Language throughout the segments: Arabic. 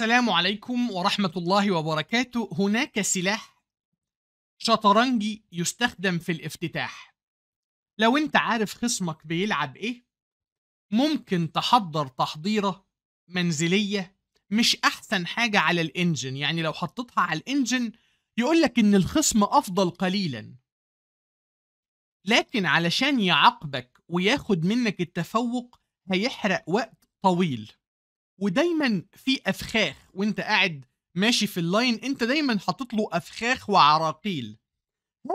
السلام عليكم ورحمة الله وبركاته هناك سلاح شطرنجي يستخدم في الافتتاح لو انت عارف خصمك بيلعب ايه ممكن تحضر تحضيرة منزلية مش احسن حاجة على الانجن يعني لو حطيتها على الانجن يقولك ان الخصم افضل قليلا لكن علشان يعاقبك وياخد منك التفوق هيحرق وقت طويل ودايما في افخاخ وانت قاعد ماشي في اللاين انت دايما حاطط له افخاخ وعراقيل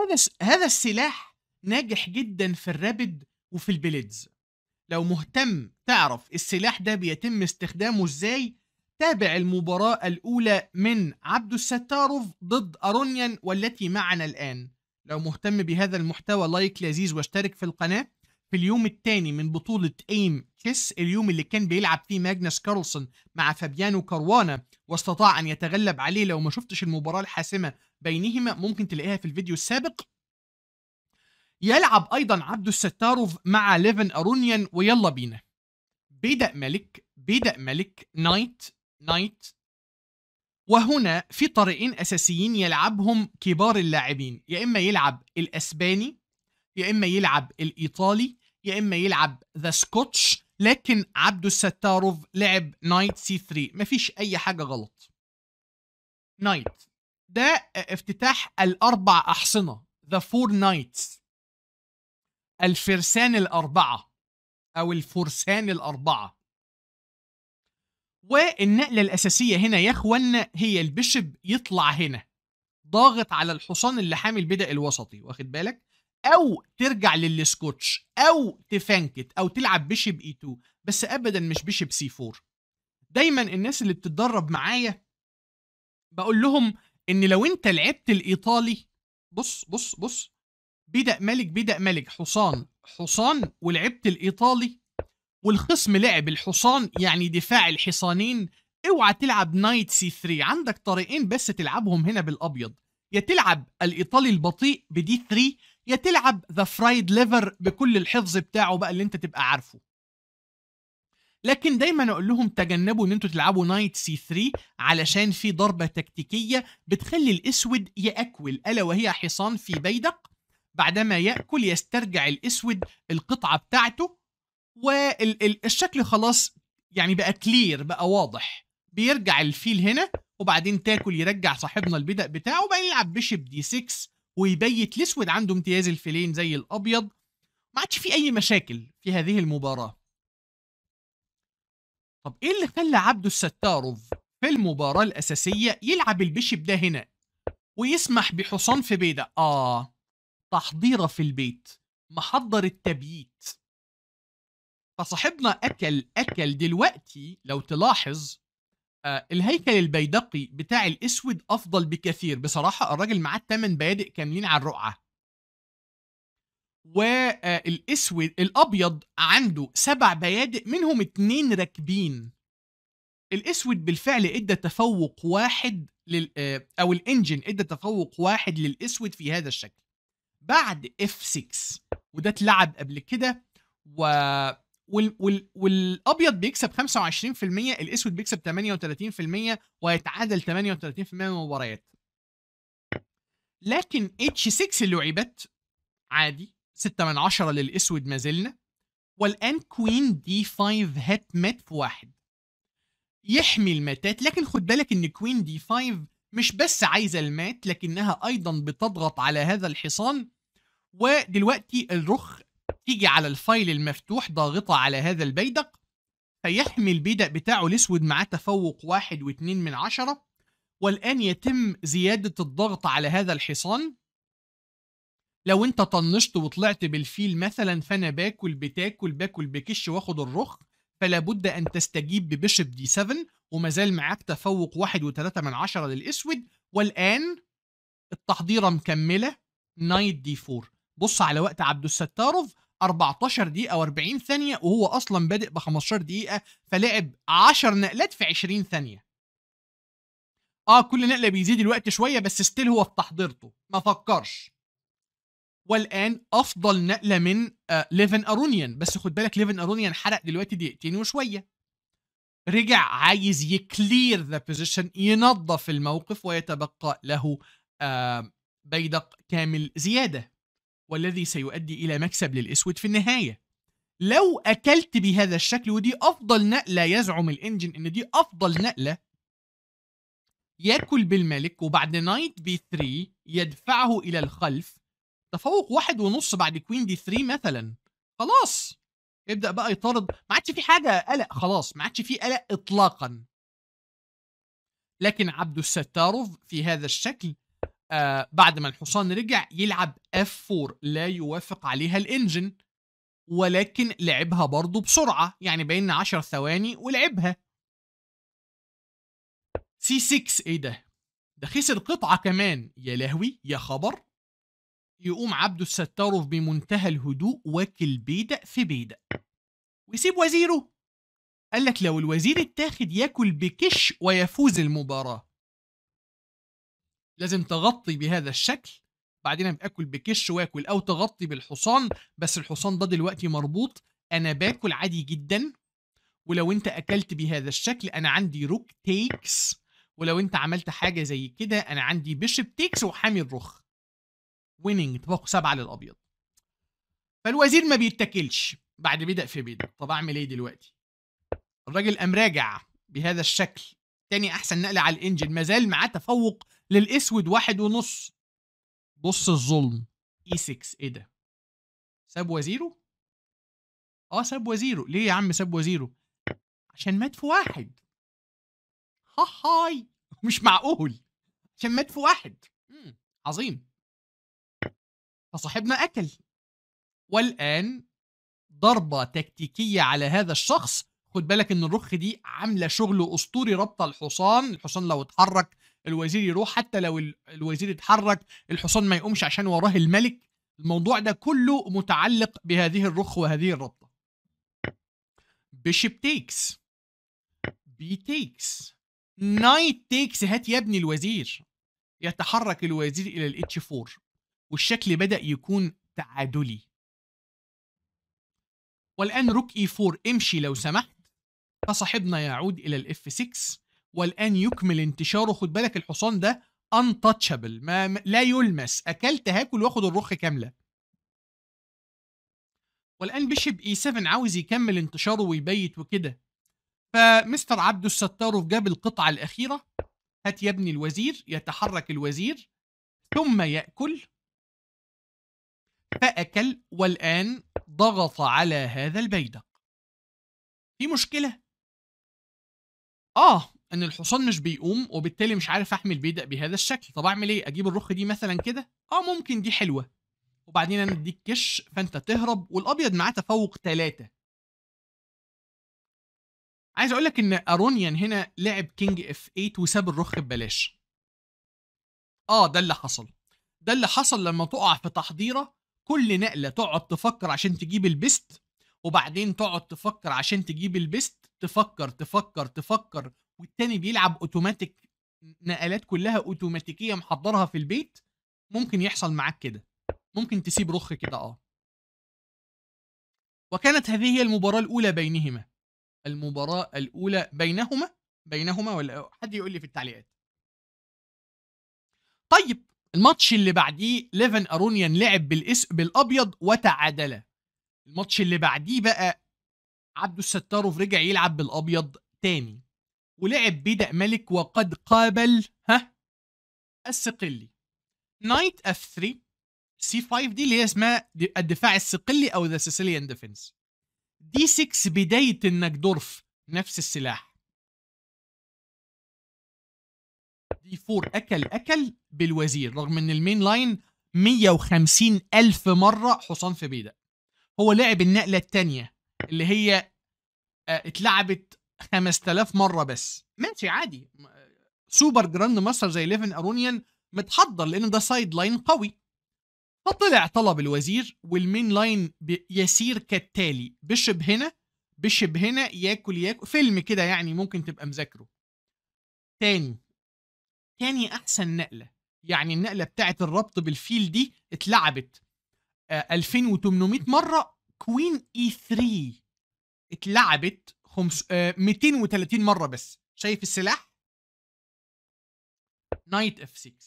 هذا هذا السلاح ناجح جدا في الرابد وفي البليدز لو مهتم تعرف السلاح ده بيتم استخدامه ازاي تابع المباراة الأولى من عبد الستاروف ضد أرونيان والتي معنا الآن لو مهتم بهذا المحتوى لايك لذيذ واشترك في القناة في اليوم الثاني من بطولة ايم كيس اليوم اللي كان بيلعب فيه ماجنس كارلسون مع فابيانو كاروانا واستطاع ان يتغلب عليه لو ما شفتش المباراة الحاسمة بينهما ممكن تلاقيها في الفيديو السابق يلعب ايضا عبدو الستاروف مع ليفن ارونيان ويلا بينا بدأ ملك بدأ ملك نايت نايت وهنا في طريقين اساسيين يلعبهم كبار اللاعبين يا اما يلعب الاسباني يا اما يلعب الايطالي يا اما يلعب ذا سكوتش لكن عبده الستاروف لعب نايت سي 3 مفيش اي حاجه غلط نايت ده افتتاح الاربع احصنه ذا فور نايتس الفرسان الاربعه او الفرسان الاربعه والنقله الاساسيه هنا يا اخوانا هي البيشب يطلع هنا ضاغط على الحصان اللي حامل بدأ الوسطي واخد بالك او ترجع للسكوتش او تفانكت او تلعب بيشب اي 2 بس ابدا مش بيشب سي 4 دايما الناس اللي بتتدرب معايا بقول لهم ان لو انت لعبت الايطالي بص بص بص بدأ ملك بدأ ملك حصان حصان ولعبت الايطالي والخصم لعب الحصان يعني دفاع الحصانين اوعى تلعب نايت سي 3 عندك طريقين بس تلعبهم هنا بالابيض يا تلعب الايطالي البطيء بدي 3 يا تلعب ذا فرايد ليفر بكل الحفظ بتاعه بقى اللي انت تبقى عارفه لكن دايما اقول لهم تجنبوا ان انتوا تلعبوا نايت سي 3 علشان في ضربه تكتيكيه بتخلي الاسود ياكل الا وهي حصان في بيدق بعدما ياكل يسترجع الاسود القطعه بتاعته والشكل خلاص يعني بقى كلير بقى واضح بيرجع الفيل هنا وبعدين تاكل يرجع صاحبنا البدء بتاعه وبقى يلعب بيشب دي 6 ويبيت الاسود عنده امتياز الفيلين زي الابيض ما عادش في اي مشاكل في هذه المباراه طب ايه اللي خلى عبده الستاروف في المباراة الأساسية يلعب البيشب ده هنا ويسمح بحصان في بيدة آه تحضيرة في البيت محضر التبييت فصاحبنا أكل أكل دلوقتي لو تلاحظ آه، الهيكل البيدقي بتاع الاسود افضل بكثير بصراحه الراجل معاه ثمان بادئ كاملين على الرقعه والاسود آه، الابيض عنده سبع بيادق منهم اتنين راكبين الاسود بالفعل ادى تفوق واحد لل آه، او الانجن ادى تفوق واحد للاسود في هذا الشكل بعد اف 6 وده اتلعب قبل كده و وال وال والابيض بيكسب 25% الاسود بيكسب 38% ويتعادل 38% من المباريات لكن اتش 6 اللي لعبت عادي 6 من 10 للاسود ما زلنا والان كوين دي 5 هات مات في واحد يحمي الماتات لكن خد بالك ان كوين دي 5 مش بس عايزه المات لكنها ايضا بتضغط على هذا الحصان ودلوقتي الرخ تيجي على الفايل المفتوح ضاغطة على هذا البيدق فيحمي البيدق بتاعه الأسود معاه تفوق واحد واثنين من عشرة والآن يتم زيادة الضغط على هذا الحصان لو انت طنشت وطلعت بالفيل مثلا فانا باكل بتاكل باكل بكش واخد الرخ فلا بد ان تستجيب ببشب دي 7 ومازال معاك تفوق واحد وثلاثة من عشرة للاسود والان التحضيره مكمله نايت دي 4 بص على وقت عبد الستارف 14 دقيقه و40 ثانيه وهو اصلا بادئ ب 15 دقيقه فلعب 10 نقلات في 20 ثانيه اه كل نقله بيزيد الوقت شويه بس ستيل هو في تحضيرته ما فكرش والان افضل نقله من آه ليفن ارونيان بس خد بالك ليفن ارونيان حرق دلوقتي دقيقتين وشويه رجع عايز يكلير ذا بوزيشن ينظف الموقف ويتبقى له آه بيدق كامل زياده والذي سيؤدي إلى مكسب للأسود في النهاية لو أكلت بهذا الشكل ودي أفضل نقلة يزعم الإنجن إن دي أفضل نقلة ياكل بالملك وبعد نايت بي 3 يدفعه إلى الخلف تفوق واحد ونص بعد كوين دي 3 مثلا خلاص يبدأ بقى يطارد ما عادش في حاجة قلق خلاص ما عادش في قلق إطلاقا لكن عبد الستاروف في هذا الشكل آه، بعد ما الحصان رجع يلعب F4 لا يوافق عليها الانجن ولكن لعبها برضه بسرعة يعني بين 10 ثواني ولعبها C6 ايه ده ده خسر قطعة كمان يا لهوي يا خبر يقوم عبده الستاروف بمنتهى الهدوء واكل بيدق في بيدق ويسيب وزيره قال لك لو الوزير التاخد ياكل بكش ويفوز المباراة لازم تغطي بهذا الشكل بعدين باكل بكش واكل او تغطي بالحصان بس الحصان ده دلوقتي مربوط انا باكل عادي جدا ولو انت اكلت بهذا الشكل انا عندي روك تيكس ولو انت عملت حاجه زي كده انا عندي بيشب تيكس وحامي الرخ ويننج تبقى سبعه للابيض فالوزير ما بيتاكلش بعد بدأ في بدأ طب اعمل ايه دلوقتي الراجل قام راجع بهذا الشكل تاني احسن نقله على الانجن مازال معاه تفوق للاسود واحد ونص بص الظلم اي e 6 ايه ده ساب وزيرو؟ اه ساب وزيرو ليه يا عم ساب وزيرو؟ عشان مات في واحد ها هاي مش معقول عشان مات في واحد عظيم فصاحبنا اكل والان ضربه تكتيكيه على هذا الشخص خد بالك ان الرخ دي عامله شغل اسطوري ربط الحصان الحصان لو اتحرك الوزير يروح حتى لو الوزير اتحرك الحصان ما يقومش عشان وراه الملك الموضوع ده كله متعلق بهذه الرخ وهذه الرابطه بيشب تيكس بي تيكس نايت تيكس هات يا ابني الوزير يتحرك الوزير الى الاتش 4 والشكل بدا يكون تعادلي والان روك اي 4 امشي لو سمحت فصاحبنا يعود الى الاف 6 والان يكمل انتشاره خد بالك الحصان ده untouchable ما لا يلمس اكلت هاكل واخد الرخ كامله والان بيشب اي 7 عاوز يكمل انتشاره ويبيت وكده فمستر عبد الستار جاب القطعه الاخيره هات يا ابني الوزير يتحرك الوزير ثم ياكل فاكل والان ضغط على هذا البيدق في مشكله اه ان الحصان مش بيقوم وبالتالي مش عارف احمل بيدق بهذا الشكل طب اعمل ايه اجيب الرخ دي مثلا كده اه ممكن دي حلوه وبعدين انا اديك كش فانت تهرب والابيض معاه تفوق ثلاثة عايز اقول لك ان ارونيان هنا لعب كينج اف 8 وساب الرخ ببلاش اه ده اللي حصل ده اللي حصل لما تقع في تحضيره كل نقله تقعد تفكر عشان تجيب البست وبعدين تقعد تفكر عشان تجيب البست تفكر تفكر تفكر والتاني بيلعب اوتوماتيك نقلات كلها اوتوماتيكيه محضرها في البيت ممكن يحصل معاك كده ممكن تسيب رخ كده اه وكانت هذه هي المباراه الاولى بينهما المباراه الاولى بينهما بينهما ولا حد يقول لي في التعليقات طيب الماتش اللي بعديه ليفن ارونيان لعب بالاس بالابيض وتعادل الماتش اللي بعديه بقى عبدو الستاروف رجع يلعب بالابيض تاني ولعب بدأ ملك وقد قابل ها السقلي نايت اف 3 سي 5 دي اللي هي اسمها الدفاع السقلي او ذا سيسيليان ديفنس دي 6 بداية دورف نفس السلاح دي 4 اكل اكل بالوزير رغم ان المين لاين 150 ألف مرة حصان في بيدق هو لعب النقلة الثانيه اللي هي آه، اتلعبت 5000 مره بس ماشي عادي سوبر جراند ماستر زي ليفن ارونيان متحضر لان ده سايد لاين قوي فطلع طلب الوزير والمين لاين يسير كالتالي بشب هنا بشب هنا ياكل ياكل فيلم كده يعني ممكن تبقى مذاكره تاني تاني احسن نقله يعني النقله بتاعت الربط بالفيل دي اتلعبت 2800 آه، مره كوين اي 3 اتلعبت خمس... آه 230 مره بس شايف السلاح نايت اف 6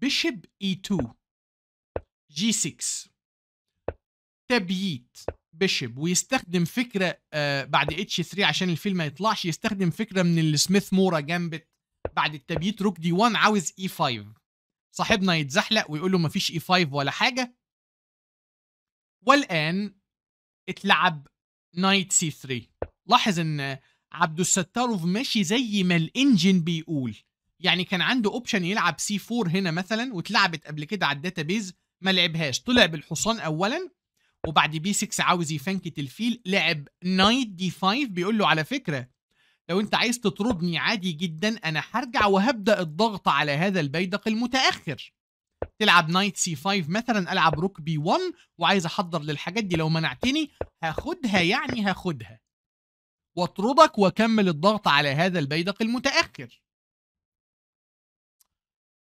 بيشب اي 2 جي 6 تبييت بيشب ويستخدم فكره آه بعد اتش 3 عشان الفيل ما يطلعش يستخدم فكره من السميث مورا جامبت بعد التبييت روك دي 1 عاوز اي e 5 صاحبنا يتزحلق ويقول له مفيش اي e 5 ولا حاجه والان اتلعب نايت سي 3 لاحظ ان عبد الستاروف ماشي زي ما الانجن بيقول يعني كان عنده اوبشن يلعب سي 4 هنا مثلا واتلعبت قبل كده على الداتابيز ما لعبهاش طلع بالحصان اولا وبعد بي 6 عاوز يفنكت الفيل لعب نايت دي 5 بيقول له على فكره لو انت عايز تطردني عادي جدا انا هرجع وهبدا الضغط على هذا البيدق المتاخر تلعب نايت سي 5 مثلا العب روك بي 1 وعايز احضر للحاجات دي لو منعتني هاخدها يعني هاخدها واطردك واكمل الضغط على هذا البيدق المتاخر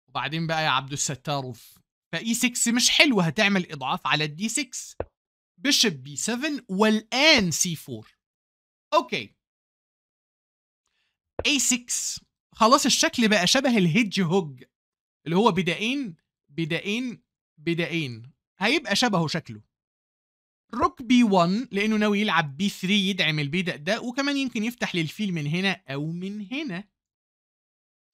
وبعدين بقى يا عبد الستار فاي 6 e مش حلو هتعمل اضعاف على الدي 6 بيشب بي 7 والان سي 4 اوكي اي 6 خلاص الشكل بقى شبه الهيدج هوج اللي هو بدائين بدائين بدائين هيبقى شبهه شكله روك بي 1 لانه ناوي يلعب بي 3 يدعم البيدق ده وكمان يمكن يفتح للفيل من هنا او من هنا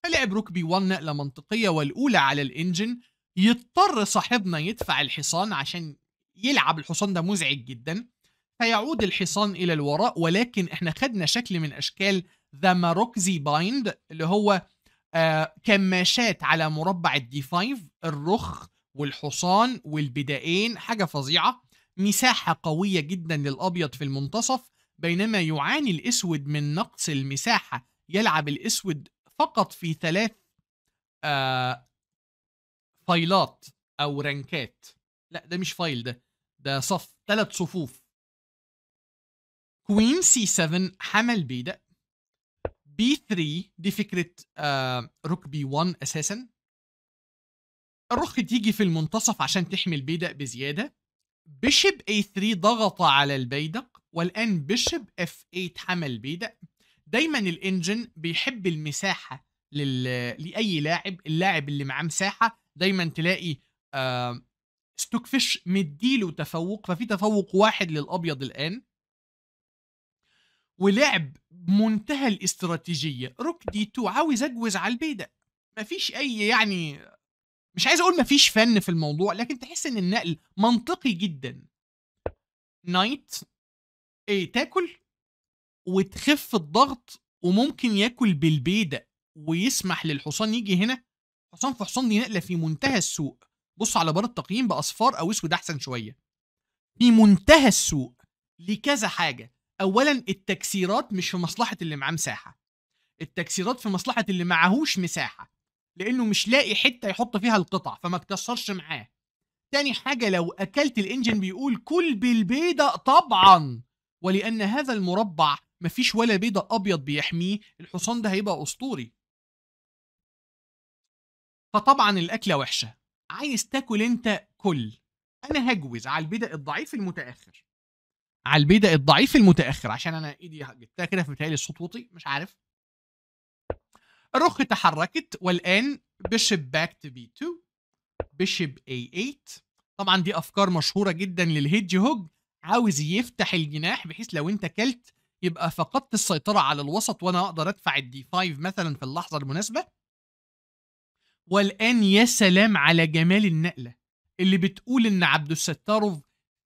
فلعب روك بي 1 نقله منطقيه والاولى على الانجن يضطر صاحبنا يدفع الحصان عشان يلعب الحصان ده مزعج جدا فيعود الحصان الى الوراء ولكن احنا خدنا شكل من اشكال ذا ماروكزي بايند اللي هو آه، كماشات على مربع الدي 5 الرخ والحصان والبدائين حاجة فظيعة مساحة قوية جدا للأبيض في المنتصف بينما يعاني الأسود من نقص المساحة يلعب الأسود فقط في ثلاث آه فايلات أو رنكات لا ده مش فايل ده ده صف ثلاث صفوف كوين سي 7 حمل بيدق بي 3 دي فكره آه روك بي 1 اساسا الرخ تيجي في المنتصف عشان تحمي البيدق بزياده بيشب اي 3 ضغط على البيدق والان بيشب اف 8 حمل البيدق دايما الانجن بيحب المساحه لل... لاي لاعب اللاعب اللي معاه مساحه دايما تلاقي آه ستوكفيش مديله تفوق ففي تفوق واحد للابيض الان ولعب منتهى الاستراتيجيه روك دي 2 عاوز اجوز على البيدق مفيش اي يعني مش عايز اقول مفيش فن في الموضوع لكن تحس ان النقل منطقي جدا نايت ايه تاكل وتخف الضغط وممكن ياكل بالبيدق ويسمح للحصان يجي هنا حصان في حصان دي نقله في منتهى السوق بص على بار التقييم باصفار او اسود احسن شويه في منتهى السوق لكذا حاجه اولا التكسيرات مش في مصلحه اللي معاه مساحه التكسيرات في مصلحه اللي معهوش مساحه لانه مش لاقي حته يحط فيها القطع فما تكسرش معاه تاني حاجه لو اكلت الانجن بيقول كل بالبيضه طبعا ولان هذا المربع مفيش ولا بيضه ابيض بيحميه الحصان ده هيبقى اسطوري فطبعا الاكله وحشه عايز تاكل انت كل انا هجوز على البدء الضعيف المتاخر على البيدق الضعيف المتاخر عشان انا ايدي جبتها كده فبتهيألي الصوت وطي مش عارف الرخ تحركت والان بيشب باك تو بي 2 بيشب اي 8 طبعا دي افكار مشهوره جدا للهيدج هوج عاوز يفتح الجناح بحيث لو انت كلت يبقى فقدت السيطره على الوسط وانا اقدر ادفع الدي 5 مثلا في اللحظه المناسبه والان يا سلام على جمال النقله اللي بتقول ان عبد الستاروف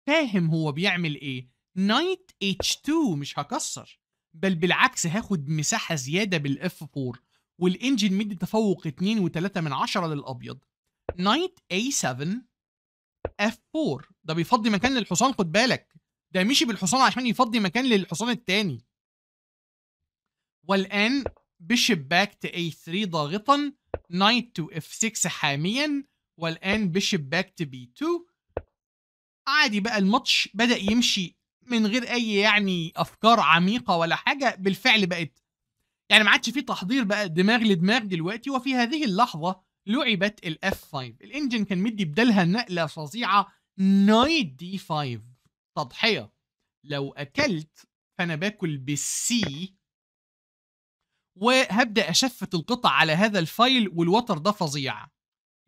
فاهم هو بيعمل ايه نايت H2 مش هكسر بل بالعكس هاخد مساحة زيادة بالاف 4 والانجن مدي تفوق 2 و3 من 10 للابيض نايت A7 F4 ده بيفضي مكان للحصان خد بالك ده مشي بالحصان عشان يفضي مكان للحصان الثاني والان بيشب باك تو A3 ضاغطا نايت تو F6 حاميا والان بيشب باك تو B2 عادي بقى الماتش بدأ يمشي من غير اي يعني افكار عميقه ولا حاجه بالفعل بقت يعني ما عادش في تحضير بقى دماغ لدماغ دلوقتي وفي هذه اللحظه لعبت الاف 5 الانجن كان مدي بدلها نقله فظيعه نايت دي 5 تضحيه لو اكلت فانا باكل بالسي وهبدا اشفت القطع على هذا الفايل والوتر ده فظيع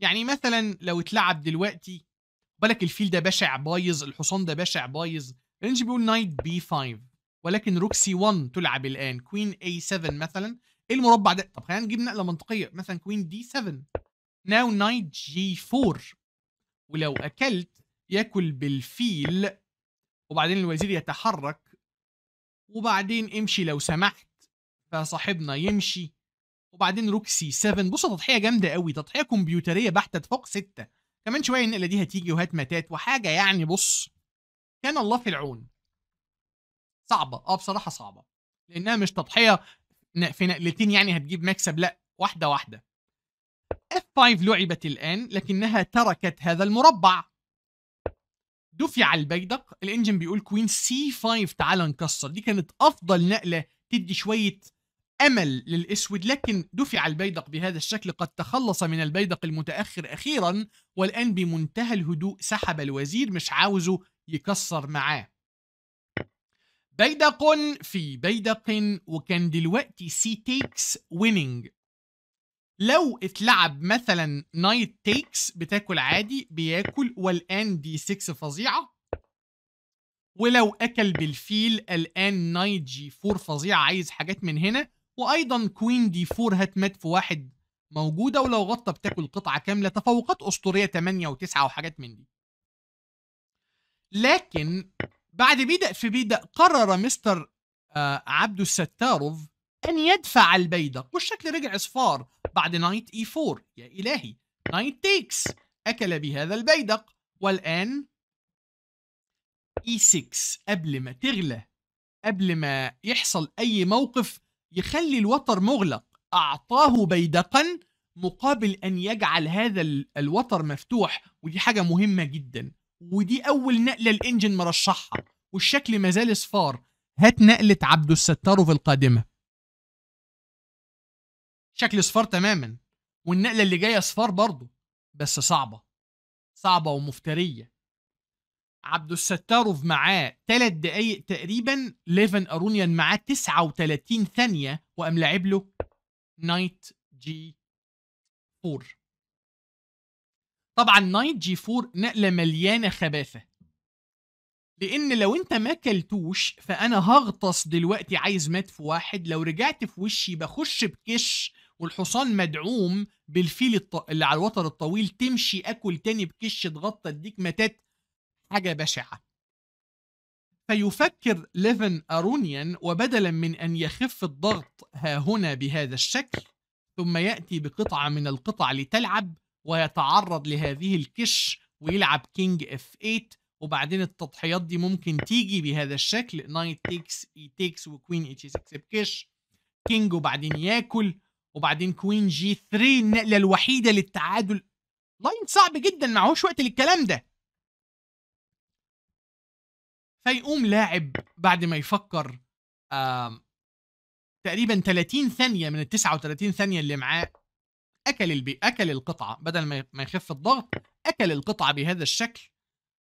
يعني مثلا لو اتلعب دلوقتي بالك الفيل ده بشع بايظ الحصان ده بشع بايظ الانجي بيقول نايت بي 5 ولكن روك سي 1 تلعب الان كوين اي 7 مثلا ايه المربع ده طب خلينا نجيب نقله منطقيه مثلا كوين دي 7 ناو نايت جي 4 ولو اكلت ياكل بالفيل وبعدين الوزير يتحرك وبعدين امشي لو سمحت فصاحبنا يمشي وبعدين روكسي 7 بصوا تضحيه جامده قوي تضحيه كمبيوتريه بحته فوق 6 كمان شويه النقله دي هتيجي وهات ماتات وحاجه يعني بص كان الله في العون صعبه اه بصراحه صعبه لانها مش تضحيه في نقلتين يعني هتجيب مكسب لا واحده واحده F5 لعبت الآن لكنها تركت هذا المربع دفع البيدق الانجن بيقول كوين C5 تعال نكسر دي كانت أفضل نقلة تدي شوية أمل للأسود لكن دفع البيدق بهذا الشكل قد تخلص من البيدق المتأخر أخيرا والآن بمنتهى الهدوء سحب الوزير مش عاوزه يكسر معاه بيدق في بيدق وكان دلوقتي سي تيكس ويننج لو اتلعب مثلا نايت تيكس بتاكل عادي بياكل والآن دي 6 فظيعة ولو أكل بالفيل الآن نايت جي 4 فظيعة عايز حاجات من هنا وايضا كوين دي 4 هتمات في واحد موجوده ولو غطى بتاكل قطعه كامله تفوقات اسطوريه 8 و9 وحاجات من دي لكن بعد بيدق في بيدق قرر مستر آه عبدو الستاروف ان يدفع البيدق والشكل رجع اصفار بعد نايت اي e 4 يا الهي نايت تيكس اكل بهذا البيدق والان اي e 6 قبل ما تغلى قبل ما يحصل اي موقف يخلي الوتر مغلق أعطاه بيدقا مقابل أن يجعل هذا الوتر مفتوح ودي حاجة مهمة جدا ودي أول نقلة الإنجن مرشحها والشكل ما زال صفار هات نقلة عبد الستار في القادمة شكل صفار تماما والنقلة اللي جاية صفار برضه بس صعبة صعبة ومفترية عبد الستاروف معاه 3 دقايق تقريبا ليفن ارونيان معاه 39 ثانيه وقام لاعب له نايت جي 4 طبعا نايت جي 4 نقله مليانه خباثه لان لو انت ما كلتوش فانا هغطس دلوقتي عايز مات في واحد لو رجعت في وشي بخش بكش والحصان مدعوم بالفيل الط... اللي على الوتر الطويل تمشي اكل تاني بكش تغطى اديك متات حاجة بشعة فيفكر ليفن أرونيان وبدلا من أن يخف الضغط ها هنا بهذا الشكل ثم يأتي بقطعة من القطع لتلعب ويتعرض لهذه الكش ويلعب كينج اف 8 وبعدين التضحيات دي ممكن تيجي بهذا الشكل نايت تيكس اي تيكس وكوين اتش 6 بكش كينج وبعدين ياكل وبعدين كوين جي 3 النقله الوحيده للتعادل لاين صعب جدا معهوش وقت للكلام ده فيقوم لاعب بعد ما يفكر تقريبا 30 ثانيه من ال 39 ثانيه اللي معاه اكل البي اكل القطعه بدل ما يخف الضغط اكل القطعه بهذا الشكل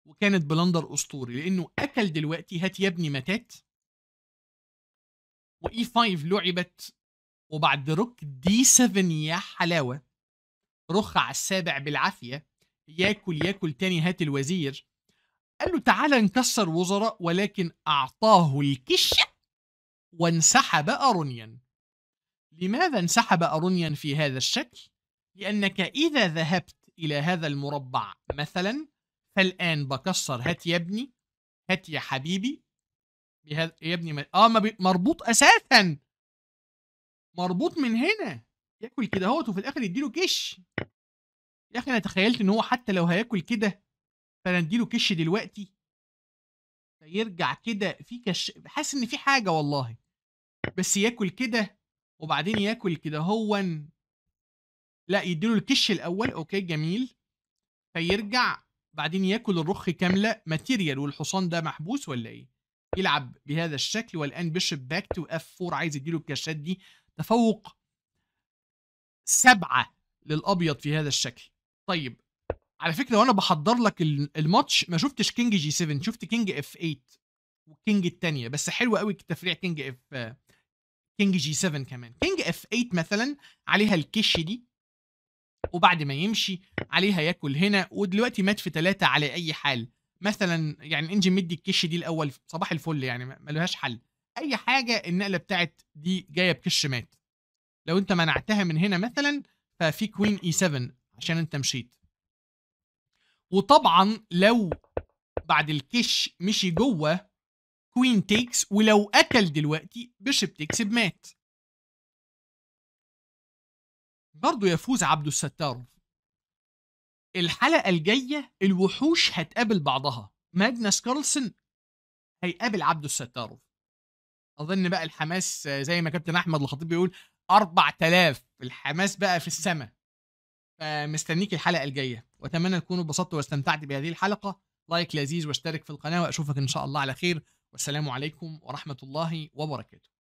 وكانت بلندر اسطوري لانه اكل دلوقتي هات يا ابني متات واي 5 e لعبت وبعد روك دي 7 يا حلاوه رخ على السابع بالعافيه ياكل ياكل تاني هات الوزير قال له تعالى نكسر وزراء ولكن أعطاه الكش وانسحب أرونيا لماذا انسحب أرونيا في هذا الشكل؟ لأنك إذا ذهبت إلى هذا المربع مثلا فالآن بكسر هات يا ابني هات يا حبيبي بهذا يا ابني اه مربوط اساسا مربوط من هنا ياكل كده هوت وفي الاخر يديله كش يا اخي انا تخيلت ان هو حتى لو هياكل كده فنديله كش دلوقتي فيرجع كده في كش حاسس ان في حاجه والله بس ياكل كده وبعدين ياكل كده هو لا يديله الكش الاول اوكي جميل فيرجع بعدين ياكل الرخ كامله ماتيريال والحصان ده محبوس ولا ايه يلعب بهذا الشكل والان بيشب باك تو اف 4 عايز يديله الكشات دي تفوق سبعه للابيض في هذا الشكل طيب على فكره وانا بحضر لك الماتش ما شفتش كينج جي 7 شفت كينج اف 8 والكينج الثانيه بس حلوه قوي تفريع كينج اف كينج جي 7 كمان كينج اف 8 مثلا عليها الكش دي وبعد ما يمشي عليها ياكل هنا ودلوقتي مات في ثلاثة على اي حال مثلا يعني انجي مدي الكش دي الاول صباح الفل يعني لهاش حل اي حاجه النقله بتاعت دي جايه بكش مات لو انت منعتها من هنا مثلا ففي كوين اي 7 عشان انت مشيت وطبعا لو بعد الكش مشي جوه كوين تيكس ولو اكل دلوقتي بيشب تيكس بمات برضه يفوز عبد الستار الحلقة الجاية الوحوش هتقابل بعضها ماجنس كارلسن هيقابل عبد الستار أظن بقى الحماس زي ما كابتن أحمد الخطيب بيقول 4000 الحماس بقى في السماء فمستنيك الحلقه الجايه واتمنى تكونوا اتبسطتوا واستمتعت بهذه الحلقه لايك لذيذ واشترك في القناه واشوفك ان شاء الله على خير والسلام عليكم ورحمه الله وبركاته